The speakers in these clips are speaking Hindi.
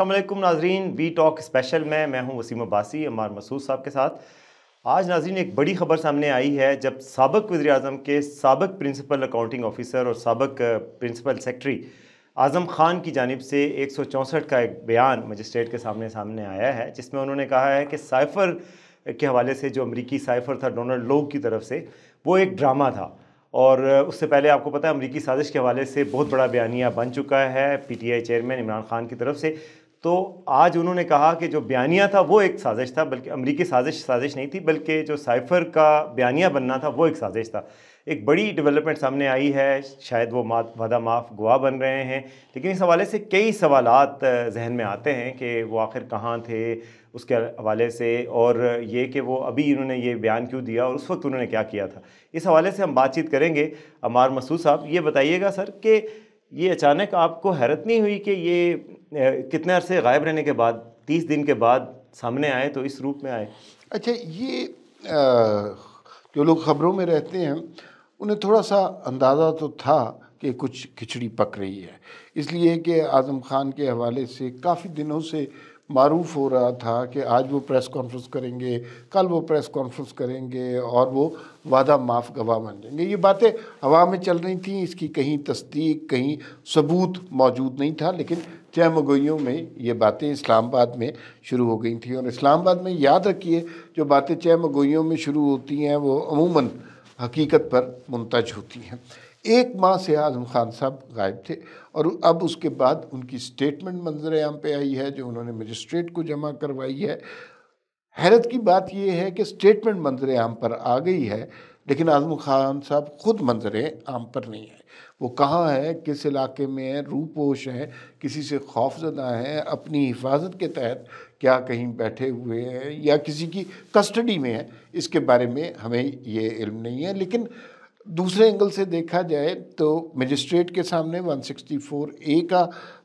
असलम नाजरीन वी टॉक स्पेशल में मैं हूं वसीम अब्बासी अमार मसूद साहब के साथ आज नाजरीन एक बड़ी खबर सामने आई है जब सबक वज़ी अजम के सबक प्रिंसिपल अकाउंटिंग ऑफिसर और सबक प्रिंसिपल सेक्रटरी आज़म खान की जानब से एक सौ चौंसठ का एक बयान मजिस्ट्रेट के सामने सामने आया है जिसमें उन्होंने कहा है कि साइफ़र के हवाले से जो अमरीकी साइफ़र था डोनल्ड लोग की तरफ से वो एक ड्रामा था और उससे पहले आपको पता है अमरीकी साजिश के हवाले से बहुत बड़ा बयानिया बन चुका है पीटीआई चेयरमैन इमरान खान की तरफ से तो आज उन्होंने कहा कि जो बयानिया था वो एक साजिश था बल्कि अमरीकी साजिश साजिश नहीं थी बल्कि जो साइफर का बयानिया बनना था वो एक साजिश था एक बड़ी डेवलपमेंट सामने आई है शायद वो मात वादा माफ़ गवाह बन रहे हैं लेकिन इस हवाले से कई सवाल जहन में आते हैं कि वो आखिर कहाँ थे उसके हवाले से और ये कि वो अभी इन्होंने ये बयान क्यों दिया और उस वक्त उन्होंने क्या किया था इस हवाले से हम बातचीत करेंगे अमार मसूद साहब ये बताइएगा सर कि ये अचानक आपको हैरत नहीं हुई कि ये कितने अरसे गायब रहने के बाद तीस दिन के बाद सामने आए तो इस रूप में आए अच्छा ये आ, जो लोग खबरों में रहते हैं उन्हें थोड़ा सा अंदाज़ा तो था कि कुछ खिचड़ी पक रही है इसलिए कि आज़म खान के हवाले से काफ़ी दिनों से मरूफ हो रहा था कि आज वो प्रेस कॉन्फ्रेंस करेंगे कल वो प्रेस कॉन्फ्रेंस करेंगे और वो वादा माफ़ गवाह बन जाएंगे ये बातें हवा में चल रही थी इसकी कहीं तस्दीक कहीं सबूत मौजूद नहीं था लेकिन मगोइयों में ये बातें इस्लामाबाद में शुरू हो गई थी और इस्लामाबाद में याद रखिए जो बातें मगोइयों में शुरू होती हैं वो अमूमन हकीकत पर मुंतज होती हैं एक माह से आजम खान साहब गायब थे और अब उसके बाद उनकी स्टेटमेंट मंजर आम पे आई है जो उन्होंने मजिस्ट्रेट को जमा करवाई है हैरत की बात यह है कि स्टेटमेंट मंजर आम पर आ गई है लेकिन आजम खान साहब खुद मंजर आम पर नहीं आए वो कहाँ है किस इलाके में है रूपोश हैं किसी से खौफजदा हैं अपनी हिफाजत के तहत क्या कहीं बैठे हुए हैं या किसी की कस्टडी में है इसके बारे में हमें ये इल्म नहीं है लेकिन दूसरे एंगल से देखा जाए तो मजिस्ट्रेट के सामने 164 ए का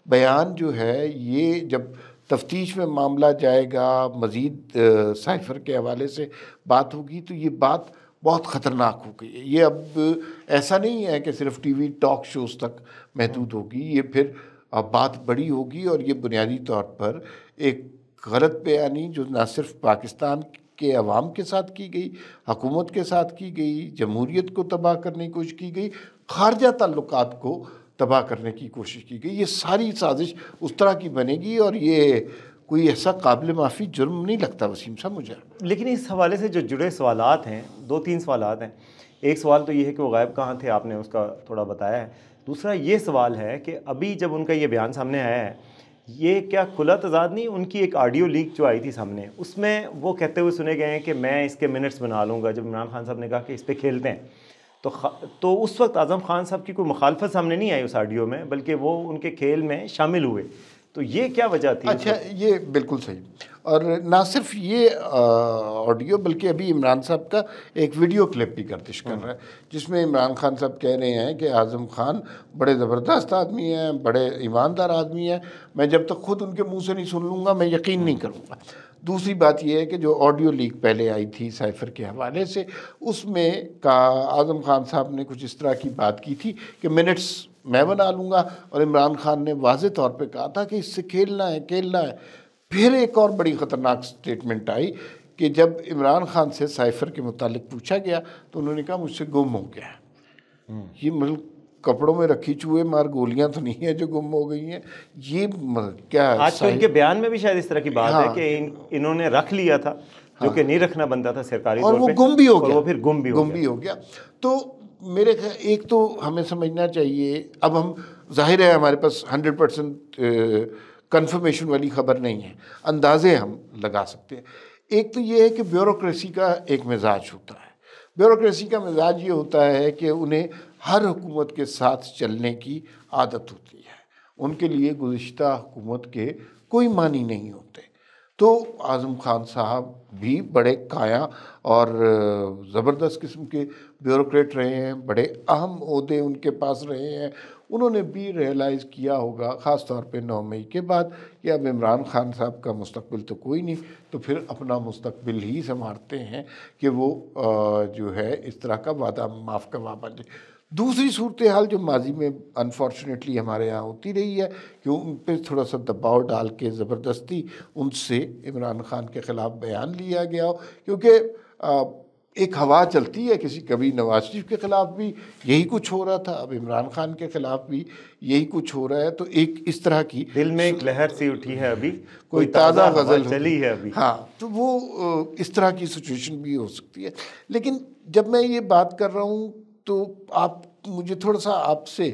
बयान जो है ये जब तफ्तीश में मामला जाएगा मज़ीद साइफर के हवाले से बात होगी तो ये बात बहुत ख़तरनाक हो गई है ये अब ऐसा नहीं है कि सिर्फ टीवी टॉक शोज़ तक महदूद होगी ये फिर अब बात बड़ी होगी और ये बुनियादी तौर पर एक गलत बयानी जो ना सिर्फ पाकिस्तान के अवाम के साथ की गई हकूमत के साथ की गई जमहूरीत को तबाह करने की कोशिश की गई खारजा ताल्लुक को तबाह करने की कोशिश की गई ये सारी साजिश उस तरह की बनेगी और ये कोई ऐसा काबिल माफ़ी जुर्म नहीं लगता वसीम साहब मुझे लेकिन इस हवाले से जो जुड़े सवाल हैं दो तीन सवाल हैं एक सवाल तो ये है कि वो गायब कहाँ थे आपने उसका थोड़ा बताया है दूसरा ये सवाल है कि अभी जब उनका ये बयान सामने आया है ये क्या खुला तजाद नहीं उनकी एक ऑडियो लीक जो आई थी सामने उसमें वो कहते हुए सुने गए हैं कि मैं इसके मिनट्स बना लूँगा जब इमरान खान साहब ने कहा कि इस पर खेलते हैं तो तो उस वक्त आज़म खान साहब की कोई मुखालफत सामने नहीं आई उस आडियो में बल्कि वो उनके खेल में शामिल हुए तो ये क्या वजह थी अच्छा तो? ये बिल्कुल सही और ना सिर्फ ये ऑडियो बल्कि अभी इमरान साहब का एक वीडियो क्लिप भी गर्दिश कर हाँ। रहा है जिसमें इमरान खान साहब कह रहे हैं कि आज़म खान बड़े ज़बरदस्त आदमी हैं बड़े ईमानदार आदमी हैं मैं जब तक खुद उनके मुंह से नहीं सुन लूँगा मैं यकीन नहीं करूँगा दूसरी बात यह है कि जो ऑडियो लीक पहले आई थी साइफर के हवाले से उसमें का आज़म खान साहब ने कुछ इस तरह की बात की थी कि मिनट्स मैं बना लूँगा और इमरान खान ने वाज तौर पर कहा था कि इससे खेलना है खेलना है फिर एक और बड़ी ख़तरनाक स्टेटमेंट आई कि जब इमरान खान से साइफर के मुतालिक पूछा गया तो उन्होंने कहा मुझसे गुम हो गया हम्म। ये मतलब कपड़ों में रखी चूहे मार गोलियां तो नहीं है जो गुम हो गई हैं ये मतलब क्या आज तो इनके बयान में भी शायद इस तरह की बात हाँ, है कि इन, इन्होंने रख लिया था हाँ, जो कि नहीं रखना बनता था सरकारी और वो गुम भी हो गया वो फिर गुम भी गुम भी हो गया तो मेरे ख्याल एक तो हमें समझना चाहिए अब हम जाहिर है हमारे पास हंड्रेड परसेंट कन्फर्मेशन वाली खबर नहीं है अंदाजे हम लगा सकते हैं एक तो ये है कि ब्यूरोक्रेसी का एक मिजाज होता है ब्यूरोक्रेसी का मिजाज ये होता है कि उन्हें हर हुकूमत के साथ चलने की आदत होती है उनके लिए गुज्त हुकूमत के कोई मानी नहीं होते तो आज़म खान साहब भी बड़े काया और ज़बरदस्त किस्म के ब्यूरोक्रेट रहे हैं बड़े अहम अहदे उनके पास रहे हैं उन्होंने भी रियलाइज़ किया होगा ख़ास तौर पे नौ मई के बाद कि अब इमरान खान साहब का मुस्तबिल तो कोई नहीं तो फिर अपना मुस्तबिल ही संभालते हैं कि वो जो है इस तरह का वादा माफ़ करवा पाते दूसरी सूरत हाल जो माजी में अनफॉर्चुनेटली हमारे यहाँ होती रही है कि उन पर थोड़ा सा दबाव डाल के ज़बरदस्ती उनसे इमरान खान के ख़िलाफ़ बयान लिया गया हो क्योंकि एक हवा चलती है किसी कभी नवाज शरीफ के ख़िलाफ़ भी यही कुछ हो रहा था अब इमरान खान के ख़िलाफ़ भी यही कुछ हो रहा है तो एक इस तरह की दिल में एक लहर सी उठी है अभी कोई, कोई ताज़ा गज़ल चली है अभी हाँ तो वो इस तरह की सिचुएशन भी हो सकती है लेकिन जब मैं ये बात कर रहा हूँ तो आप मुझे थोड़ा सा आपसे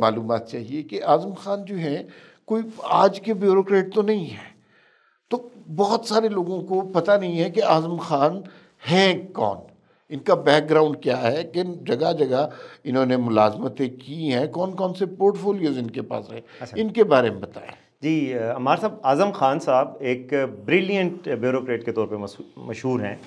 मालूम चाहिए कि आज़म खान जो हैं कोई आज के ब्यूरोक्रेट तो नहीं है तो बहुत सारे लोगों को पता नहीं है कि आज़म खान हैं कौन इनका बैकग्राउंड क्या है कि जगह जगह इन्होंने मुलाजमतें की हैं कौन कौन से पोर्टफोलियोज इनके पास हैं अच्छा। इनके बारे में बताएं जी हमारे साहब आज़म खान साहब एक ब्रिलियंट ब्यूरोक्रेट के तौर पे मशहूर हैं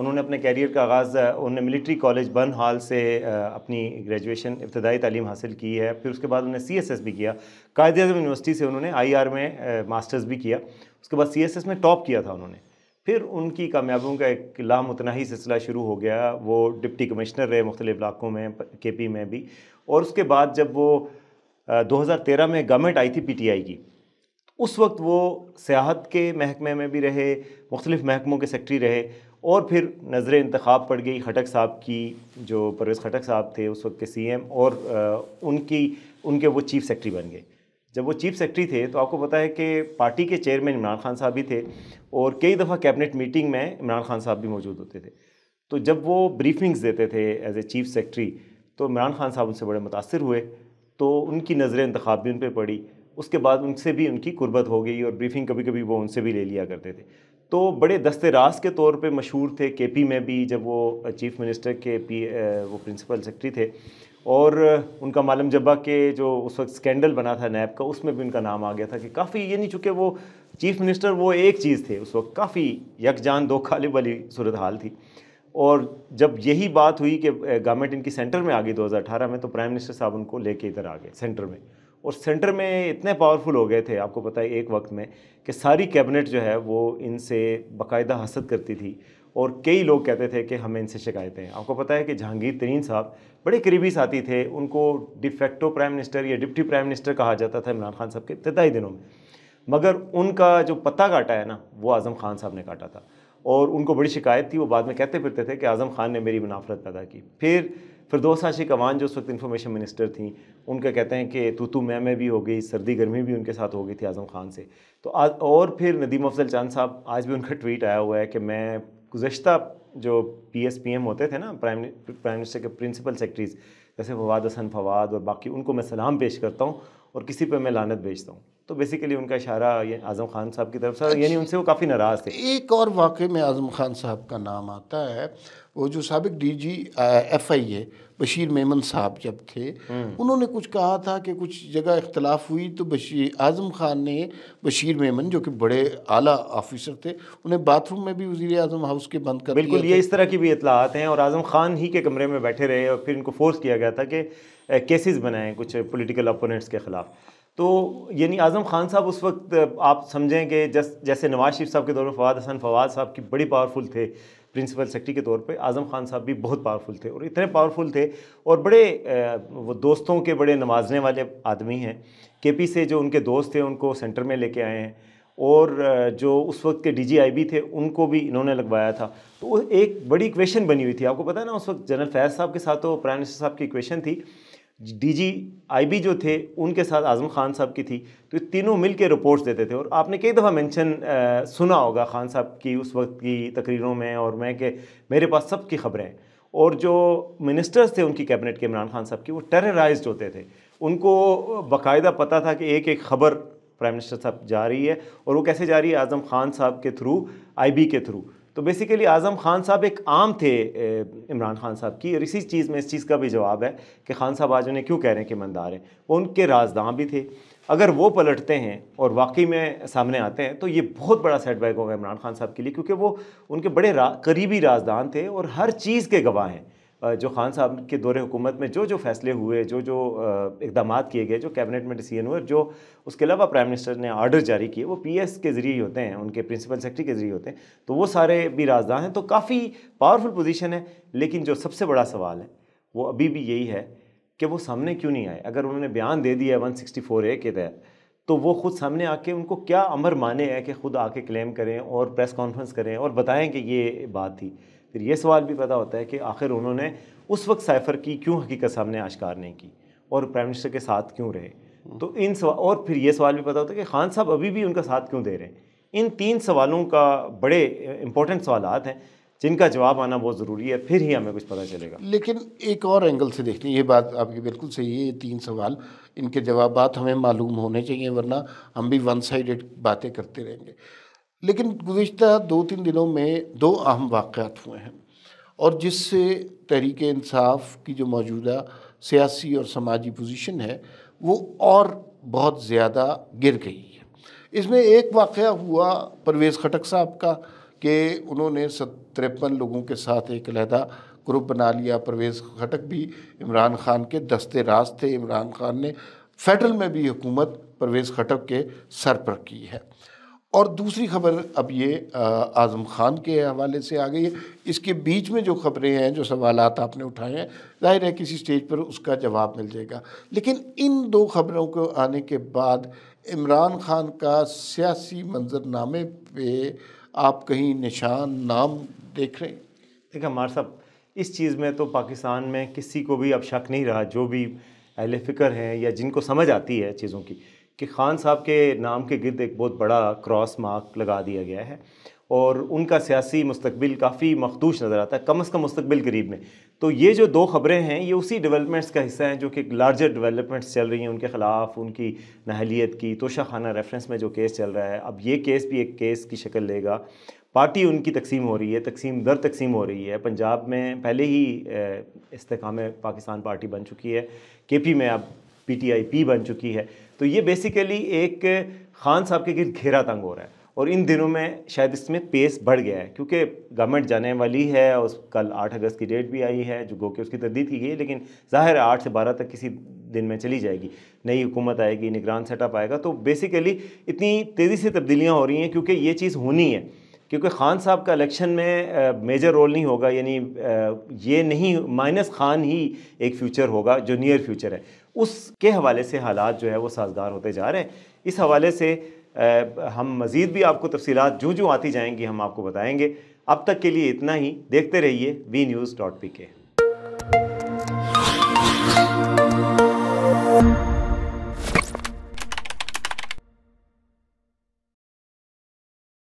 उन्होंने अपने कैरियर का आगाज़ उन्होंने मिलिट्री कॉलेज बन हाल से अपनी ग्रेजुएशन इब्तदाई तलीम हासिल की है फिर उसके बाद उन्होंने सी एस एस भी किया कायद अजम यूनिवर्सिटी से उन्होंने आई आर में मास्टर्स भी किया उसके बाद सी एस एस में टॉप किया था उन्होंने फिर उनकी कामयाबियों का एक ही सिलसिला शुरू हो गया वो डिप्टी कमिश्नर रहे मुख्तलि इलाकों में के पी में भी और उसके बाद जब वो दो हज़ार तेरह में गवर्नमेंट आई थी पी टी आई की उस वक्त वो सियाहत के महकमे में भी रहे मुख्तलिफ महकमों के सेक्रटरी रहे और फिर नज़र इंतखब पड़ गई खटक साहब की जो परवेज़ खटक साहब थे उस वक्त के सी एम और आ, उनकी उनके वो चीफ़ सेक्रेटरी बन गए जब वो चीफ़ सेक्रेटरी थे तो आपको पता है कि पार्टी के चेयरमैन इमरान खान साहब भी थे और कई दफ़ा कैबिनेट मीटिंग में इमरान खान साहब भी मौजूद होते थे तो जब वो ब्रीफिंग्स देते थे एज ए चीफ़ सेक्रेटरी तो इमरान खान साहब उनसे बड़े मुतासर हुए तो उनकी नज़र इंतखब भी उन पर पड़ी उसके बाद उनसे भी उनकी कुर्बत हो गई और ब्रीफिंग कभी कभी वो उनसे भी ले लिया करते थे तो बड़े दस्ते रास के तौर पे मशहूर थे केपी में भी जब वो चीफ़ मिनिस्टर के पी वो प्रिंसिपल सेक्रेटरी थे और उनका मालम जब्बा के जो उस वक्त स्कैंडल बना था नैब का उसमें भी उनका नाम आ गया था कि काफ़ी ये नहीं चूँकि वो चीफ़ मिनिस्टर वो एक चीज़ थे उस वक्त काफ़ी यकजान दो खालिब वाली सूरत हाल थी और जब यही बात हुई कि गवर्नमेंट इनकी सेंटर में आ गई 2018 में तो प्राइम मिनिस्टर साहब उनको लेके इधर आ गए सेंटर में और सेंटर में इतने पावरफुल हो गए थे आपको पता है एक वक्त में कि सारी कैबिनेट जो है वो इनसे बाकायदा हसद करती थी और कई लोग कहते थे कि हमें इनसे शिकायतें हैं आपको पता है कि जहांगीर तरीन साहब बड़े करीबी साथी थे उनको डिफेक्टो प्राइम मिनिस्टर या डिप्टी प्राइम मिनिस्टर कहा जाता था इमरान खान साहब के इब्तदाई दिनों में मगर उनका जो पत्ता काटा है ना वो आज़म खान साहब ने काटा था और उनको बड़ी शिकायत थी वो बाद में कहते फिरते थे कि आज़म खान ने मेरी मुनाफरत पैदा की फिर फिरदोस आशी कवान जो उस वक्त इन्फॉर्मेशन मिनिस्टर थी उनका कहते हैं कि तू तू मैं मैं भी हो गई सर्दी गर्मी भी उनके साथ हो गई थी आज़म खान से तो आज और फिर नदीम अफजल चांद साहब आज भी उनका ट्वीट आया हुआ है कि मैं गुजशत जो पी एस पी एम होते थे ना प्राइम प्राइम मिनिस्टर के प्रिंसिपल सेक्रेटरीज जैसे फवाद हसन फवाद और बाकी उनको मैं सलाम पेश करता हूँ और किसी पर मैं लानत भेजता हूँ तो बेसिकली उनका इशारा आज़म खान साहब की तरफ से अच्छा। यानी उनसे वो काफ़ी नाराज़ थे एक और वाक़े में आज़म खान साहब का नाम आता है वो जो सबक D G F I A Bashir Memon साहब जब थे हम्म। उन्होंने कुछ कहा था कि कुछ जगह इख्तलाफ हुई तो बशीर आज़म ख़ान ने बशीर मेमन जो कि बड़े आला ऑफिसर थे उन्हें बाथरूम में भी वजी अजम हाउस के बंद कर बिल्कुल ये इस तरह की भी इतलाहत हैं और आज़म ख़ान ही के कमरे में बैठे रहे और फिर इनको फोर्स किया गया था कि केसेस बनाएं कुछ पोलिटिकल अपोनेंट्स के ख़िलाफ़ तो यानी आज़म खान साहब उस वक्त आप समझें कि जस जैसे नवाज शरीफ साहब के दौर में फवाद हसन फवाद साहब की बड़ी पावरफुल थे प्रिंसिपल सेक्रेटरी के तौर पे आज़म खान साहब भी बहुत पावरफुल थे और इतने पावरफुल थे और बड़े वो दोस्तों के बड़े नवाजने वाले आदमी हैं के पी से जो उनके दोस्त थे उनको सेंटर में लेके आए हैं और जो उस वक्त के बी थे उनको भी इन्होंने लगवाया था तो एक बड़ी इक्वेशन बनी हुई थी आपको पता है ना उस वक्त जनरल फैज साहब के साथ तो प्राइम मिनिस्टर साहब की इक्वेशन थी डीजी आईबी जो थे उनके साथ आज़म खान साहब की थी तो तीनों मिल के रिपोर्ट्स देते थे और आपने कई दफ़ा मेंशन सुना होगा खान साहब की उस वक्त की तकरीरों में और मैं के मेरे पास सब की खबरें और जो मिनिस्टर्स थे उनकी कैबिनेट के इमरान खान साहब की वो टेररइज होते थे उनको बाकायदा पता था कि एक एक खबर प्राइम मिनिस्टर साहब जा रही है और वो कैसे जा रही है आज़म खान साहब के थ्रू आई के थ्रू तो बेसिकली आज़म खान साहब एक आम थे इमरान खान साहब की और इसी चीज़ में इस चीज़ का भी जवाब है कि खान साहब आज उन्हें क्यों कह रहे हैं कि मंदार हैं वो उनके राजदां भी थे अगर वो पलटते हैं और वाकई में सामने आते हैं तो ये बहुत बड़ा सेटबैक होगा इमरान खान साहब के लिए क्योंकि वो उनके बड़े रा, करीबी राजदान थे और हर चीज़ के गवाह हैं जो खान साहब के दौरे हुकूमत में जो जो फैसले हुए जो जो इकदाम किए गए जो कैबिनेट में डिसीजन हुए जो उसके अलावा प्राइम मिनिस्टर ने आर्डर जारी किए वो पी एस के ज़रिए ही होते हैं उनके प्रिंसिपल सेक्रेटरी के ज़रिए होते हैं तो वो सारे भी राजदान हैं तो काफ़ी पावरफुल पोजीशन है लेकिन जो सबसे बड़ा सवाल है वो अभी भी यही है कि वो सामने क्यों नहीं आए अगर उन्होंने बयान दे दिया है वन सिक्सटी फोर ए के तहत तो वो खुद सामने आके उनको क्या अमर माने है कि खुद आके क्लेम करें और प्रेस कॉन्फ्रेंस करें और बताएं कि ये बात थी फिर ये सवाल भी पैदा होता है कि आखिर उन्होंने उस वक्त साइफर की क्यों हकीकत सामने आश्कार नहीं की और प्राइम मिनिस्टर के साथ क्यों रहे तो इन सवाल और फिर ये सवाल भी पता होता है कि खान साहब अभी भी उनका साथ क्यों दे रहे हैं इन तीन सवालों का बड़े इम्पोर्टेंट सवाल हैं जिनका जवाब आना बहुत ज़रूरी है फिर ही हमें कुछ पता चलेगा लेकिन एक और एंगल से देखते हैं ये बात आपकी बिल्कुल सही है ये तीन सवाल इनके जवाब हमें मालूम होने चाहिए वरना हम भी वन साइडेड बातें करते रहेंगे लेकिन गुज्त दो तीन दिनों में दो अहम वाक़ात हुए हैं और जिससे तहरीक इंसाफ की जो मौजूदा सियासी और समाजी पोजीशन है वो और बहुत ज़्यादा गिर गई है इसमें एक वाक़ हुआ परवेज़ खटक साहब का कि उन्होंने तिरपन लोगों के साथ एक अलहदा ग्रुप बना लिया परवेज़ खटक भी इमरान खान के दस्ते राज थे इमरान खान ने फेडरल में भी हुकूमत परवेज़ खटक के सर पर की है और दूसरी खबर अब ये आज़म खान के हवाले से आ गई है इसके बीच में जो खबरें हैं जो सवाल आपने उठाए हैं जाहिर है किसी स्टेज पर उसका जवाब मिल जाएगा लेकिन इन दो खबरों को आने के बाद इमरान खान का सियासी मंजरनामे पे आप कहीं निशान नाम देख रहे हैं देखा मार साहब इस चीज़ में तो पाकिस्तान में किसी को भी अब शक नहीं रहा जो भी अहल फ़िक्र हैं या जिनको समझ आती है चीज़ों की कि खान साहब के नाम के गिरद एक बहुत बड़ा क्रॉस मार्क लगा दिया गया है और उनका सियासी मुस्तबिल काफ़ी मखदूश नज़र आता है कम अज़ कम मुस्तबिल करीब में तो ये जो दो खबरें हैं ये उसी डेवलपमेंट्स का हिस्सा हैं जो कि लार्जर डेवलपमेंट्स चल रही हैं उनके ख़िलाफ़ उनकी नहलीत की तोशा खाना रेफरेंस में जो केस चल रहा है अब ये केस भी एक केस की शक्ल लेगा पार्टी उनकी तकसीम हो रही है तकसीम दर तकसीम हो रही है पंजाब में पहले ही इस्तेकाम पाकिस्तान पार्टी बन चुकी है के पी में अब पी टी आई पी बन चुकी है तो ये बेसिकली एक खान साहब के गिर घेरा तंग हो रहा है और इन दिनों में शायद इसमें पेस बढ़ गया है क्योंकि गवर्नमेंट जाने वाली है और कल आठ अगस्त की डेट भी आई है जो गो के उसकी तरदीद की गई है लेकिन ज़ाहिर है आठ से बारह तक किसी दिन में चली जाएगी नई हुकूमत आएगी निगरान सेटअप आएगा तो बेसिकली इतनी तेज़ी से तब्दीलियाँ हो रही हैं क्योंकि ये चीज़ होनी है क्योंकि खान साहब का इलेक्शन में मेजर रोल नहीं होगा यानी ये नहीं माइनस खान ही एक फ्यूचर होगा जो नियर फ्यूचर है उसके हवाले से हालात जो है वो साजगार होते जा रहे हैं इस हवाले से हम मज़ीद भी आपको तफसीत जो जो आती जाएंगी हम आपको बताएंगे अब तक के लिए इतना ही देखते रहिए वी न्यूज़ डॉट पी के